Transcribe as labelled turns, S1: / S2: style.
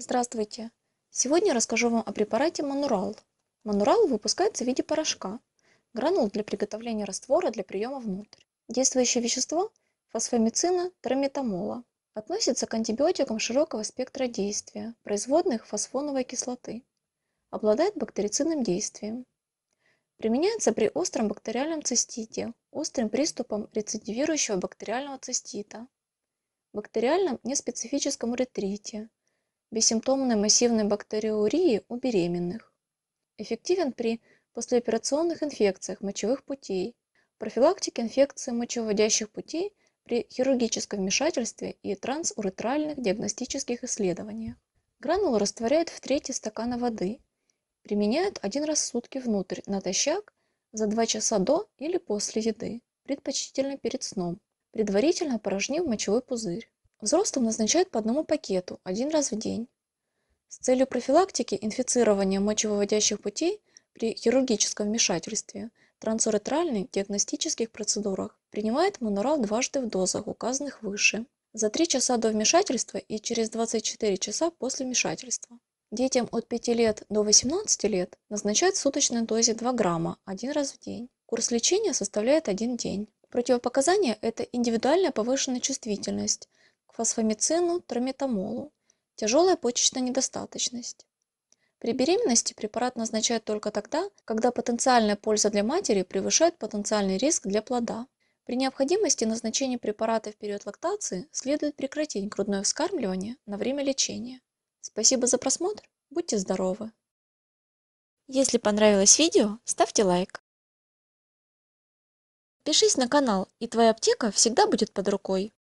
S1: Здравствуйте! Сегодня расскажу
S2: вам
S3: о препарате Манурал. Манурал выпускается в виде порошка, гранул для приготовления раствора для приема внутрь. Действующее вещество – фосфомицина траметамола. Относится к антибиотикам широкого спектра действия, производных фосфоновой кислоты. Обладает бактерицидным действием. Применяется при остром бактериальном цистите, острым приступом рецидивирующего бактериального цистита, бактериальном неспецифическом ретрите, бессимптомной массивной бактериурии у беременных. Эффективен при послеоперационных инфекциях мочевых путей, профилактике инфекции мочеводящих путей при хирургическом вмешательстве и трансуретральных диагностических исследованиях. Гранул растворяют в трети стакана воды. Применяют один раз в сутки внутрь, натощак, за 2 часа до или после еды, предпочтительно перед сном, предварительно порожнив мочевой пузырь. Взрослым назначают по одному пакету один раз в день. С целью профилактики инфицирования мочевыводящих путей при хирургическом вмешательстве трансуретральных диагностических процедурах принимает монурал дважды в дозах, указанных выше, за 3 часа до вмешательства и через 24 часа после вмешательства. Детям от 5 лет до 18 лет назначают в суточной дозе 2 грамма один раз в день. Курс лечения составляет один день. Противопоказания – это индивидуальная повышенная чувствительность, фосфомицину, трометамолу, тяжелая почечная недостаточность. При беременности препарат назначают только тогда, когда потенциальная польза для матери превышает потенциальный риск для плода. При необходимости назначения препарата в период лактации следует прекратить грудное вскармливание на время лечения. Спасибо за просмотр, будьте здоровы!
S1: Если понравилось видео, ставьте лайк. Пишись на канал, и твоя аптека всегда будет под рукой.